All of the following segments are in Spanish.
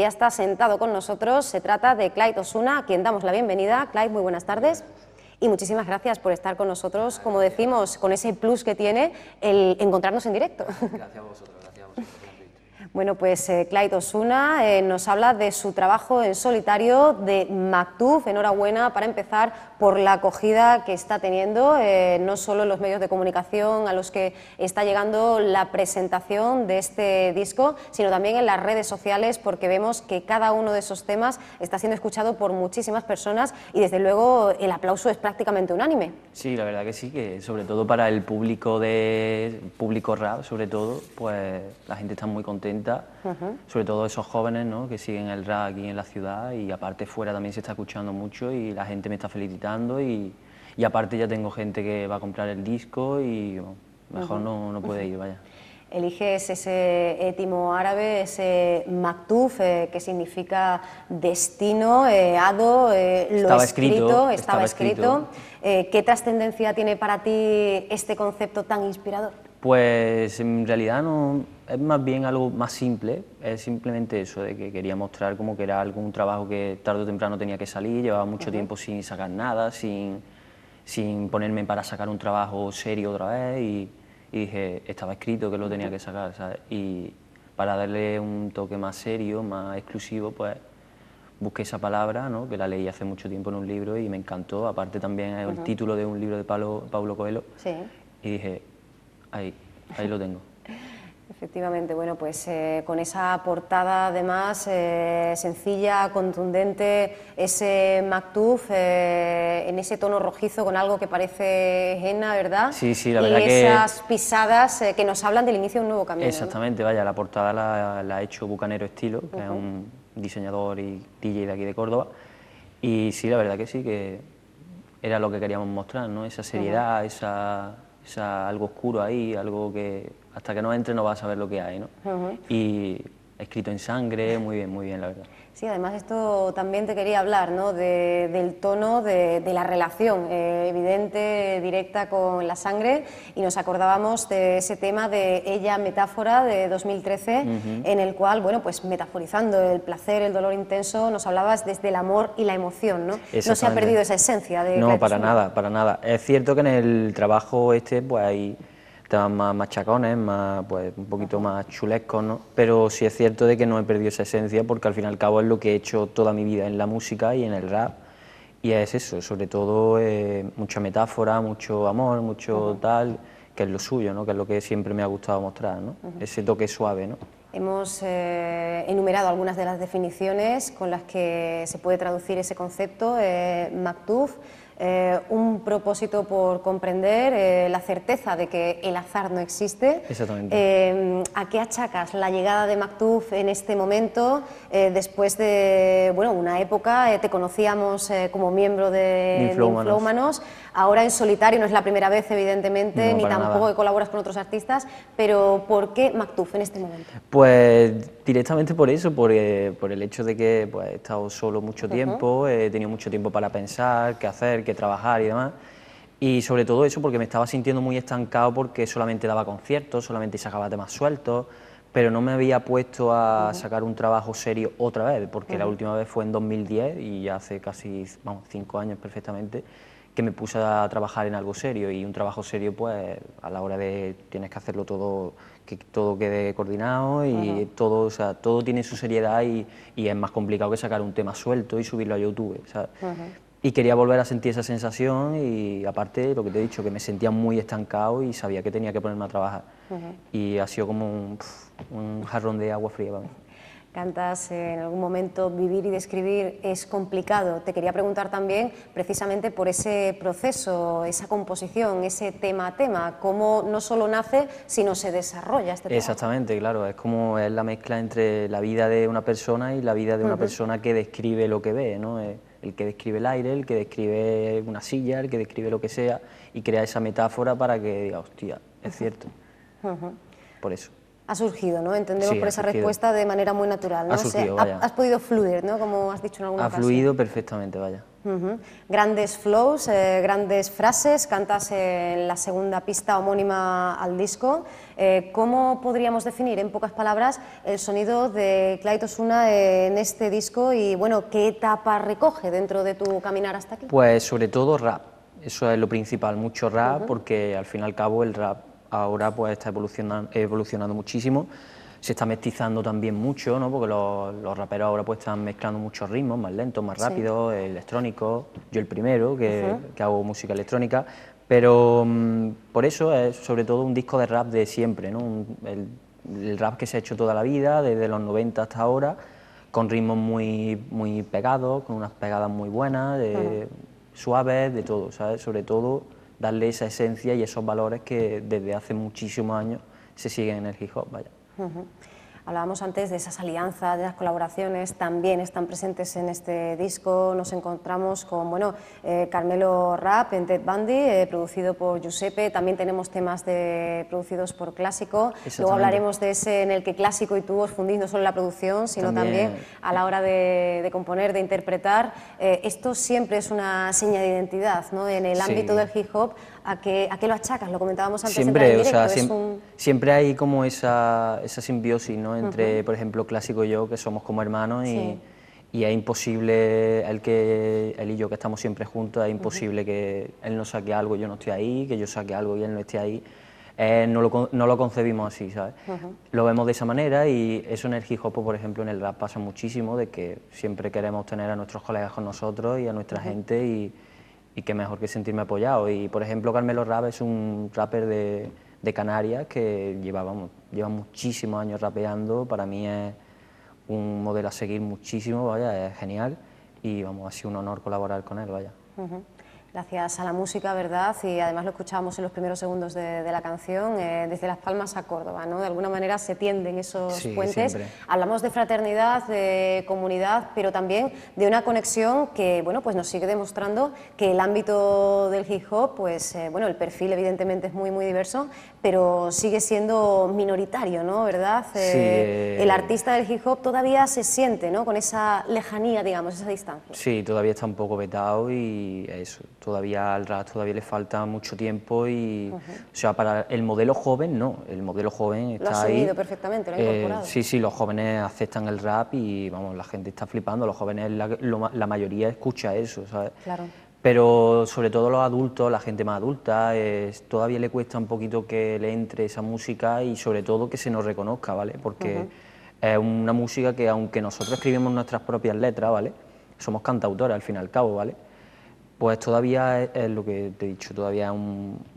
ya está sentado con nosotros. Se trata de Clyde Osuna, a quien damos la bienvenida. Clyde, muy buenas tardes. Y muchísimas gracias por estar con nosotros, como decimos, con ese plus que tiene el encontrarnos en directo. Gracias a vosotros. Bueno, pues eh, Clyde Osuna eh, nos habla de su trabajo en solitario de Mactuf. Enhorabuena para empezar por la acogida que está teniendo, eh, no solo en los medios de comunicación a los que está llegando la presentación de este disco, sino también en las redes sociales, porque vemos que cada uno de esos temas está siendo escuchado por muchísimas personas y desde luego el aplauso es prácticamente unánime. Sí, la verdad que sí, que sobre todo para el público de público rap, sobre todo, pues la gente está muy contenta sobre todo esos jóvenes que siguen el rap aquí en la ciudad y aparte fuera también se está escuchando mucho y la gente me está felicitando y, aparte ya tengo gente que va a comprar el disco y mejor no, no, puede ir, vaya. Eliges ese étimo árabe, ese maktuf, eh, que significa destino, eh, ado, eh, lo estaba escrito, estaba, escrito. Eh, ¿Qué trascendencia tiene para ti este concepto tan inspirador? Pues en realidad no, es más bien algo más simple, es simplemente eso, de que quería mostrar como que era algún trabajo que tarde o temprano tenía que salir, llevaba mucho tiempo sin sacar nada, sin, ponerme para sacar un trabajo serio otra vez y, dije, estaba escrito que lo tenía que sacar, Y para darle un toque más serio, más exclusivo, pues busqué esa palabra, ¿no? que la leí hace mucho tiempo en un libro y me encantó, aparte también el título de un libro de Pablo, Coelho, y dije, Ahí, ahí lo tengo. Efectivamente, bueno, pues eh, con esa portada además eh, sencilla, contundente, ese MacTuff eh, en ese tono rojizo con algo que parece henna, ¿verdad? Sí, sí, la verdad y esas pisadas que nos hablan del inicio de un nuevo camino. Exactamente, vaya, la portada la, ha hecho Bucanero Estilo, que es un diseñador y DJ de aquí de Córdoba, y sí, la verdad que sí, que era lo que queríamos mostrar, ¿no? Esa seriedad, esa o sea, algo oscuro ahí, algo que hasta que no entre no vas a saber lo que hay, ¿no? escrito en sangre, muy bien, muy bien, la verdad. Sí, además esto también te quería hablar, ¿no? del tono de, la relación eh, evidente, directa con la sangre, y nos acordábamos de ese tema de Ella Metáfora de 2013, en el cual, bueno, pues metaforizando el placer, el dolor intenso, nos hablabas desde el amor y la emoción, ¿no? No se ha perdido esa esencia de... No, para nada, para nada. Es cierto que en el trabajo este, pues hay estaban más machacones, ¿eh? más, pues, un poquito más chulescos, ¿no? Pero sí es cierto de que no he perdido esa esencia porque al fin y al cabo es lo que he hecho toda mi vida en la música y en el rap. Y es eso, sobre todo eh, mucha metáfora, mucho amor, mucho tal, que es lo suyo, ¿no? que es lo que siempre me ha gustado mostrar, ese toque suave. ¿no? Hemos eh, enumerado algunas de las definiciones con las que se puede traducir ese concepto, eh, eh, un propósito por comprender, eh, la certeza de que el azar no existe. Exactamente. Eh, ¿A qué achacas la llegada de MacTuff en este momento, después de bueno, una época, te conocíamos como miembro de Inflómanos. ahora en solitario, no es la primera vez evidentemente, ni tampoco que colaboras con otros artistas, pero ¿por qué MacTuff en este momento? Pues directamente por eso, por, el hecho de que pues, he estado solo mucho tiempo, he tenido mucho tiempo para pensar, qué hacer, trabajar y demás. Y sobre todo eso porque me estaba sintiendo muy estancado porque solamente daba conciertos, solamente sacaba temas sueltos, pero no me había puesto a sacar un trabajo serio otra vez, porque la última vez fue en 2010 y ya hace casi cinco años perfectamente que me puse a trabajar en algo serio y un trabajo serio pues a la hora de tienes que hacerlo todo que todo quede coordinado y todo o sea, todo tiene su seriedad y, es más complicado que sacar un tema suelto y subirlo a YouTube y quería volver a sentir esa sensación y aparte lo que te he dicho, que me sentía muy estancado y sabía que tenía que ponerme a trabajar. Y ha sido como un, jarrón de agua fría para mí. Cantas en algún momento vivir y describir es complicado. Te quería preguntar también precisamente por ese proceso, esa composición, ese tema a tema, cómo no solo nace, sino se desarrolla este tema. Exactamente, claro, es como es la mezcla entre la vida de una persona y la vida de una persona que describe lo que ve, ¿no? el que describe el aire, el que describe una silla, el que describe lo que sea, y crea esa metáfora para que diga, hostia, es cierto. Por eso. Ha surgido, ¿no? Entendemos por esa respuesta de manera muy natural, ¿no? Ha Has, podido fluir, ¿no? Como has dicho en alguna Ha fluido perfectamente, vaya. Grandes flows, eh, grandes frases, cantas en la segunda pista homónima al disco. Eh, ¿Cómo podríamos definir, en pocas palabras, el sonido de Claito Osuna en este disco y, bueno, qué etapa recoge dentro de tu caminar hasta aquí? Pues sobre todo rap, eso es lo principal, mucho rap, porque al fin y al cabo el rap ahora pues está evolucionando muchísimo se está mestizando también mucho, ¿no? Porque los, raperos ahora pues están mezclando muchos ritmos, más lentos, más rápidos, electrónicos, yo el primero que, hago música electrónica, pero mm, por eso es sobre todo un disco de rap de siempre, ¿no? el, rap que se ha hecho toda la vida, desde los 90 hasta ahora, con ritmos muy, muy pegados, con unas pegadas muy buenas, suaves, de todo, ¿sabes? Sobre todo darle esa esencia y esos valores que desde hace muchísimos años se siguen en el hip hop, vaya. Hablábamos antes de esas alianzas, de las colaboraciones, también están presentes en este disco. Nos encontramos con bueno, eh, Carmelo Rap en Dead Bundy, eh, producido por Giuseppe. También tenemos temas de, producidos por Clásico. Luego hablaremos de ese en el que Clásico y tú os fundís no solo en la producción, sino también, a la hora de, componer, de interpretar. Eh, esto siempre es una seña de identidad. ¿no? En el ámbito del hip hop ¿A qué, a lo achacas? Lo comentábamos antes siempre, siempre, hay como esa, esa simbiosis, ¿no? Entre, por ejemplo, Clásico y yo, que somos como hermanos y, es imposible, él, que, él y yo que estamos siempre juntos, es imposible que él no saque algo y yo no esté ahí, que yo saque algo y él no esté ahí. Eh, no, lo, no, lo, concebimos así, ¿sabes? Lo vemos de esa manera y eso en el hip hop, por ejemplo, en el rap pasa muchísimo, de que siempre queremos tener a nuestros colegas con nosotros y a nuestra gente y y qué mejor que sentirme apoyado. Y por ejemplo, Carmelo Rabe es un rapper de, Canarias que lleva, lleva muchísimos años rapeando, para mí es un modelo a seguir muchísimo, vaya, es genial y vamos, ha sido un honor colaborar con él, vaya. Gracias a la música, ¿verdad? Y además lo escuchábamos en los primeros segundos de, la canción, eh, desde Las Palmas a Córdoba, ¿no? De alguna manera se tienden esos sí, puentes. Hablamos de fraternidad, de comunidad, pero también de una conexión que, bueno, pues nos sigue demostrando que el ámbito del hip hop, pues, eh, bueno, el perfil evidentemente es muy, muy diverso, pero sigue siendo minoritario, ¿no? ¿Verdad? Eh, el artista del hip hop todavía se siente, ¿no? Con esa lejanía, digamos, esa distancia. Sí, todavía está un poco vetado y eso Todavía al rap todavía le falta mucho tiempo y, o sea, para el modelo joven no, el modelo joven está ahí. perfectamente, eh, sí, sí, los jóvenes aceptan el rap y, vamos, la gente está flipando, los jóvenes, la, mayoría escucha eso, ¿sabes? Claro pero sobre todo los adultos, la gente más adulta, todavía le cuesta un poquito que le entre esa música y sobre todo que se nos reconozca, ¿vale? Porque es una música que aunque nosotros escribimos nuestras propias letras, ¿vale? Somos cantautores, al fin y al cabo, ¿vale? pues todavía es, lo que te he dicho, todavía es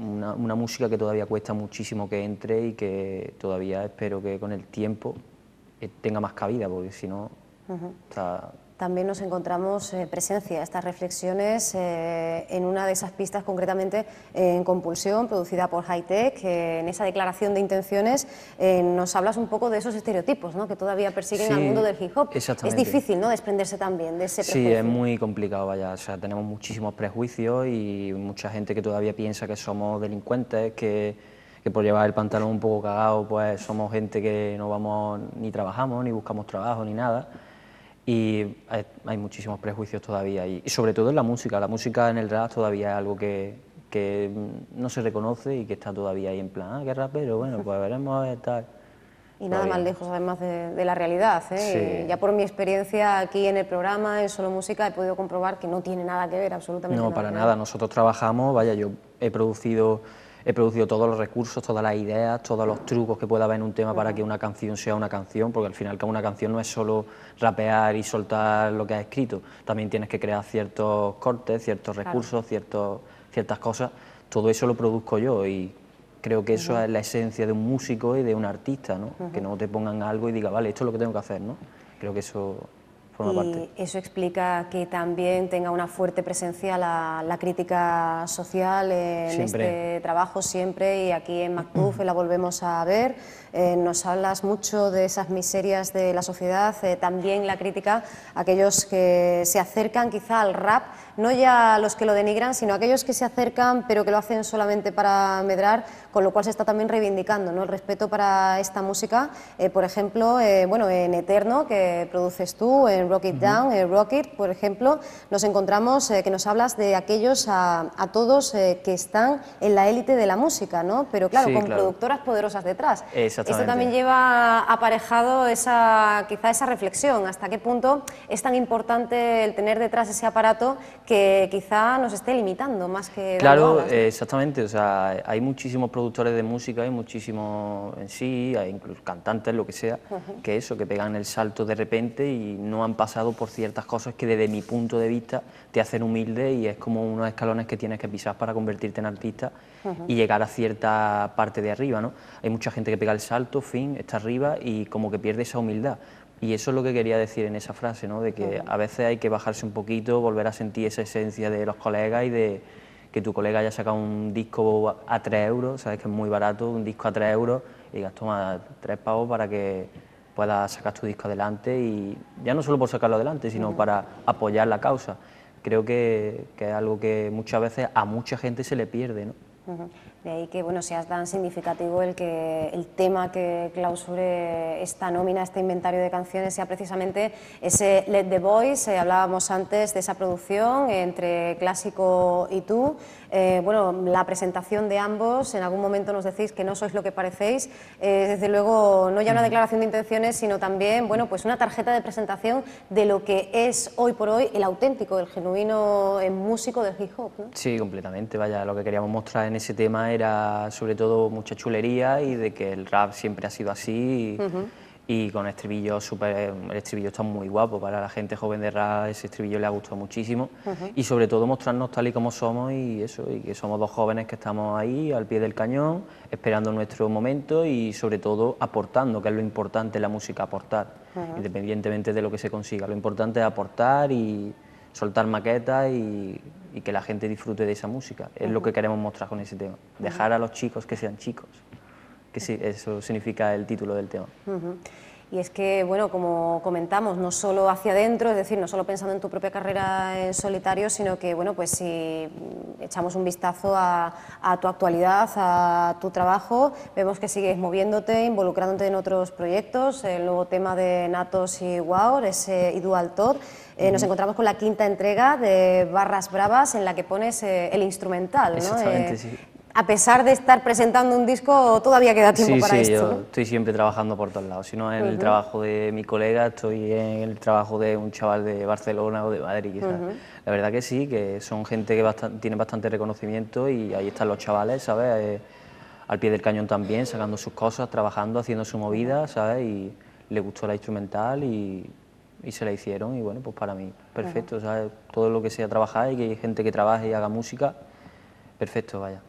una, música que todavía cuesta muchísimo que entre y que todavía espero que con el tiempo eh, tenga más cabida, porque si no, está también nos encontramos eh, presencia estas reflexiones eh, en una de esas pistas, concretamente en Compulsión, producida por Hightech, que en esa declaración de intenciones eh, nos hablas un poco de esos estereotipos ¿no? que todavía persiguen al mundo del hip hop. Es difícil ¿no? desprenderse también de ese prejuicio. Sí, es muy complicado, vaya. O sea, tenemos muchísimos prejuicios y mucha gente que todavía piensa que somos delincuentes, que, que por llevar el pantalón un poco cagado, pues somos gente que no vamos, ni trabajamos, ni buscamos trabajo, ni nada y hay, muchísimos prejuicios todavía, y, sobre todo en la música, la música en el rap todavía es algo que, no se reconoce y que está todavía ahí en plan, ah, qué rapero, bueno, pues veremos a ver tal. Y nada más lejos además de, la realidad. ¿eh? Ya por mi experiencia aquí en el programa, en Solo Música, he podido comprobar que no tiene nada que ver, absolutamente. No, para nada. Nosotros trabajamos, vaya, yo he producido he producido todos los recursos, todas las ideas, todos los trucos que pueda haber en un tema para que una canción sea una canción, porque al final una canción no es solo rapear y soltar lo que has escrito, también tienes que crear ciertos cortes, ciertos recursos, ciertos, ciertas cosas, todo eso lo produzco yo y creo que eso es la esencia de un músico y de un artista, ¿no? Que no te pongan algo y diga, vale, esto es lo que tengo que hacer, ¿no? Creo que eso y Eso explica que también tenga una fuerte presencia la, crítica social en este trabajo siempre y aquí en Macduff la volvemos a ver. Eh, nos hablas mucho de esas miserias de la sociedad, eh, también la crítica a aquellos que se acercan quizá al rap no ya los que lo denigran, sino aquellos que se acercan pero que lo hacen solamente para medrar, con lo cual se está también reivindicando ¿no? el respeto para esta música. Eh, por ejemplo, eh, bueno, en Eterno, que produces tú, en Rocket Down, en Rocket, por ejemplo, nos encontramos eh, que nos hablas de aquellos a, todos que están en la élite de la música, ¿no? pero claro, con productoras poderosas detrás. Esto también lleva aparejado esa, quizá esa reflexión, hasta qué punto es tan importante el tener detrás ese aparato que quizá nos esté limitando más que... Claro, exactamente, o sea, hay muchísimos productores de música, hay muchísimos en sí, hay incluso cantantes, lo que sea, que eso, que pegan el salto de repente y no han pasado por ciertas cosas que desde mi punto de vista te hacen humilde y es como unos escalones que tienes que pisar para convertirte en artista y llegar a cierta parte de arriba, ¿no? Hay mucha gente que pega el salto, fin, está arriba y como que pierde esa humildad. Y eso es lo que quería decir en esa frase, ¿no? de que a veces hay que bajarse un poquito, volver a sentir esa esencia de los colegas y de que tu colega haya sacado un disco a 3 euros, sabes que es muy barato, un disco a 3 euros, y digas, toma, 3 pavos para que puedas sacar tu disco adelante, y ya no solo por sacarlo adelante, sino para apoyar la causa. Creo que, es algo que muchas veces a mucha gente se le pierde. ¿no? De ahí que bueno, sea tan significativo el que el tema que clausure esta nómina, este inventario de canciones, sea precisamente ese Let the Voice, eh, hablábamos antes de esa producción entre Clásico y tú. Eh, bueno, la presentación de ambos, en algún momento nos decís que no sois lo que parecéis, eh, desde luego no ya una mm. declaración de intenciones, sino también bueno, pues una tarjeta de presentación de lo que es hoy por hoy el auténtico, el genuino músico del hip hop. ¿no? Sí, completamente, vaya, lo que queríamos mostrar en ese tema es era sobre todo mucha chulería y de que el rap siempre ha sido así. Y, con estribillos súper. El estribillo está muy guapo para la gente joven de rap, ese estribillo le ha gustado muchísimo. Y sobre todo mostrarnos tal y como somos y eso, y que somos dos jóvenes que estamos ahí al pie del cañón, esperando nuestro momento y sobre todo aportando, que es lo importante en la música, aportar, independientemente de lo que se consiga. Lo importante es aportar y soltar maquetas y, que la gente disfrute de esa música. Es lo que queremos mostrar con ese tema. Dejar a los chicos que sean chicos. Que eso significa el título del tema. Y es que, bueno, como comentamos, no solo hacia adentro, es decir, no solo pensando en tu propia carrera en solitario, sino que, bueno, pues si echamos un vistazo a, tu actualidad, a tu trabajo, vemos que sigues moviéndote, involucrándote en otros proyectos, el nuevo tema de Natos y Wow, ese eh, y Dual eh, nos encontramos con la quinta entrega de Barras Bravas en la que pones eh, el instrumental. ¿no? Exactamente, sí a pesar de estar presentando un disco, todavía queda tiempo para sí, esto. Sí, yo estoy siempre trabajando por todos lados. Si no es el trabajo de mi colega, estoy en el trabajo de un chaval de Barcelona o de Madrid, quizás. La verdad que sí, que son gente que tiene bastante reconocimiento y ahí están los chavales, ¿sabes? Eh, al pie del cañón también, sacando sus cosas, trabajando, haciendo su movida, ¿sabes? Y le gustó la instrumental y, se la hicieron y bueno, pues para mí, perfecto, ¿sabes? Todo lo que sea trabajar y que hay gente que trabaje y haga música, perfecto, vaya.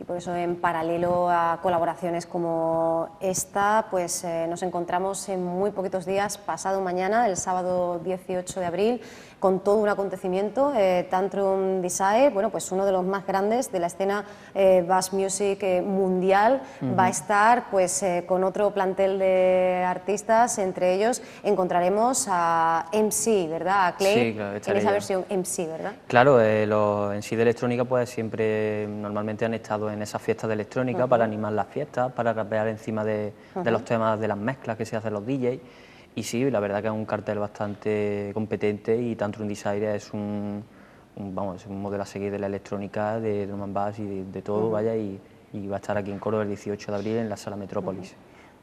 Y por eso, en paralelo a colaboraciones como esta, pues eh, nos encontramos en muy poquitos días, pasado mañana, el sábado 18 de abril, con todo un acontecimiento, eh, Tantrum Design, bueno, pues uno de los más grandes de la escena eh, bass music mundial, va a estar pues con otro plantel de artistas, entre ellos encontraremos a MC, ¿verdad? A Clay, en esa versión MC, ¿verdad? Claro, en MC de electrónica pues siempre normalmente han estado en esas fiestas de electrónica para animar las fiestas, para rapear encima de, los temas de las mezclas que se hacen los DJs. Y sí, la verdad que es un cartel bastante competente y Tantrum Desire es un, vamos, es un modelo a seguir de la electrónica, de drum and bass y de, todo, vaya, y, y, va a estar aquí en Córdoba el 18 de abril en la Sala Metrópolis.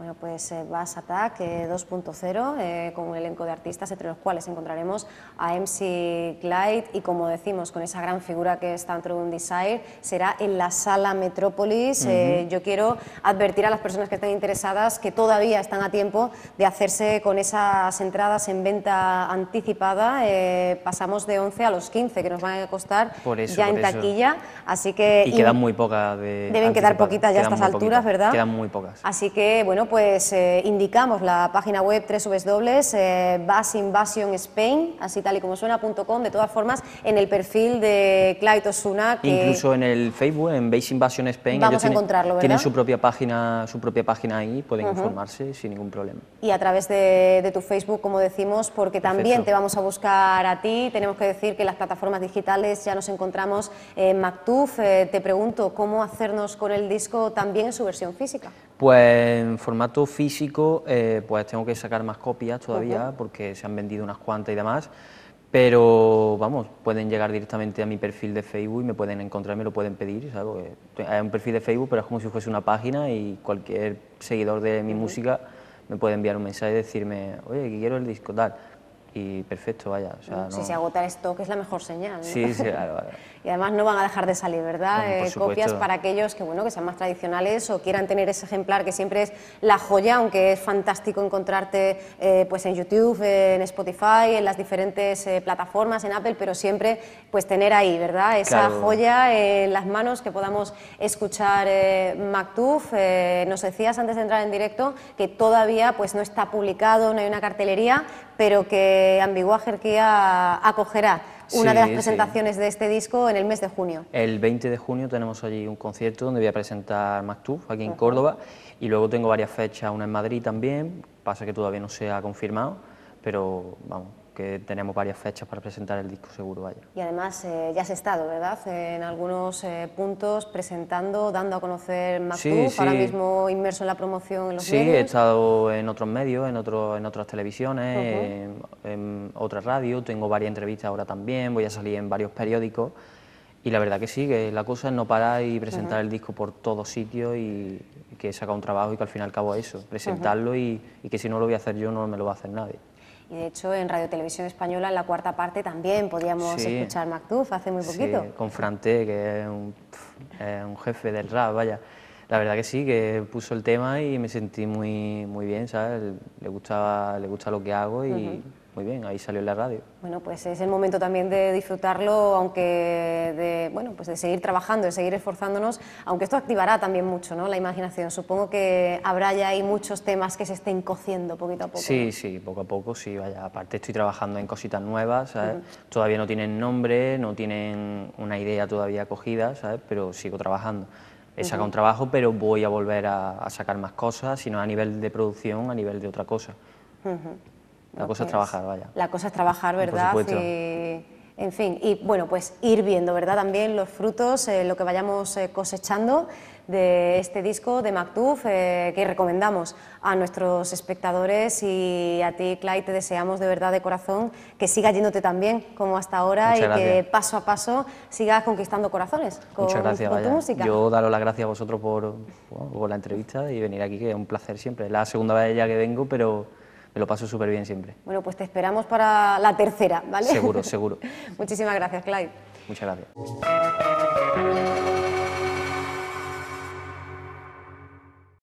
Bueno, pues Bass eh, Attack 2.0, eh, eh, con un elenco de artistas entre los cuales encontraremos a MC Clyde y como decimos, con esa gran figura que está dentro de un Desire, será en la sala Metrópolis. Eh, yo quiero advertir a las personas que están interesadas que todavía están a tiempo de hacerse con esas entradas en venta anticipada. pasamos de 11 a los 15 que nos van a costar ya en taquilla. Así que, y, quedan muy pocas. deben quedar poquitas ya a estas alturas, ¿verdad? Quedan muy pocas. Así que, bueno, pues eh, indicamos la página web Spain... así tal y como suena.com, de todas formas, en el perfil de Clyde Osuna. Incluso en el Facebook, en Base Spain, vamos a encontrarlo, ¿verdad? tienen su propia página, su propia página ahí, pueden informarse sin ningún problema. Y a través de, tu Facebook, como decimos, porque también te vamos a buscar a ti, tenemos que decir que las plataformas digitales ya nos encontramos en MacToof. Eh, te pregunto, ¿cómo hacernos con el disco también en su versión física? Pues en formato físico, eh, pues tengo que sacar más copias todavía, porque se han vendido unas cuantas y demás. Pero vamos, pueden llegar directamente a mi perfil de Facebook y me pueden encontrar, me lo pueden pedir, Es hay un perfil de Facebook, pero es como si fuese una página y cualquier seguidor de mi música me puede enviar un mensaje y decirme, oye, quiero el disco, tal y perfecto, vaya. Si se agota el stock es la mejor señal. Sí, sí, claro, y además no van a dejar de salir, ¿verdad? Eh, copias para aquellos que, bueno, que sean más tradicionales o quieran tener ese ejemplar que siempre es la joya, aunque es fantástico encontrarte eh, pues en YouTube, en Spotify, en las diferentes eh, plataformas, en Apple, pero siempre pues tener ahí, ¿verdad? Esa joya en las manos que podamos escuchar Mactuf. nos decías antes de entrar en directo que todavía pues no está publicado, no hay una cartelería, pero que Ambigua acogerá una de las presentaciones de este disco en el mes de junio. El 20 de junio tenemos allí un concierto donde voy a presentar Mactuf, aquí en Córdoba, y luego tengo varias fechas, una en Madrid también, pasa que todavía no se ha confirmado, pero vamos, que tenemos varias fechas para presentar el disco seguro allá. Y además eh, ya has estado, ¿verdad? En algunos eh, puntos presentando, dando a conocer más ahora mismo inmerso en la promoción en los sí, medios. he estado en otros medios, en, en otras televisiones, en, otras radios, tengo varias entrevistas ahora también, voy a salir en varios periódicos. Y la verdad que sí, que la cosa es no parar y presentar el disco por todos sitios y que saca un trabajo y que al final acabo eso, presentarlo y, que si no lo voy a hacer yo no me lo va a hacer nadie. Y de hecho en Radio Televisión Española, en la cuarta parte, también podíamos escuchar Macduff hace muy poquito. Sí, con Frante, que es un, jefe del rap, vaya. La verdad que sí, que puso el tema y me sentí muy, muy bien, ¿sabes? Le, gustaba, le gusta lo que hago y bien, ahí salió la radio. Bueno, pues es el momento también de disfrutarlo, aunque de, bueno, pues de seguir trabajando, de seguir esforzándonos, aunque esto activará también mucho ¿no? la imaginación. Supongo que habrá ya ahí muchos temas que se estén cociendo poquito a poco. Sí, sí, poco a poco, sí, vaya. Aparte estoy trabajando en cositas nuevas, ¿sabes? Todavía no tienen nombre, no tienen una idea todavía cogida, ¿sabes? Pero sigo trabajando he sacado un trabajo, pero voy a volver a, sacar más cosas, sino a nivel de producción, a nivel de otra cosa. La cosa es trabajar, vaya. La cosa es trabajar, ¿verdad? en fin, y bueno, pues ir viendo, ¿verdad? También los frutos, eh, lo que vayamos eh, cosechando de este disco de Mactuf eh, que recomendamos a nuestros espectadores y a ti, Clyde. te deseamos de verdad de corazón que siga yéndote tan bien como hasta ahora y que paso a paso sigas conquistando corazones con, Muchas gracias, con Yo daros las gracias a vosotros por, por la entrevista y venir aquí, que es un placer siempre. Es la segunda vez ya que vengo, pero me lo paso súper bien siempre. Bueno, pues te esperamos para la tercera, ¿vale? Seguro, seguro. Muchísimas gracias, Clyde. Muchas gracias.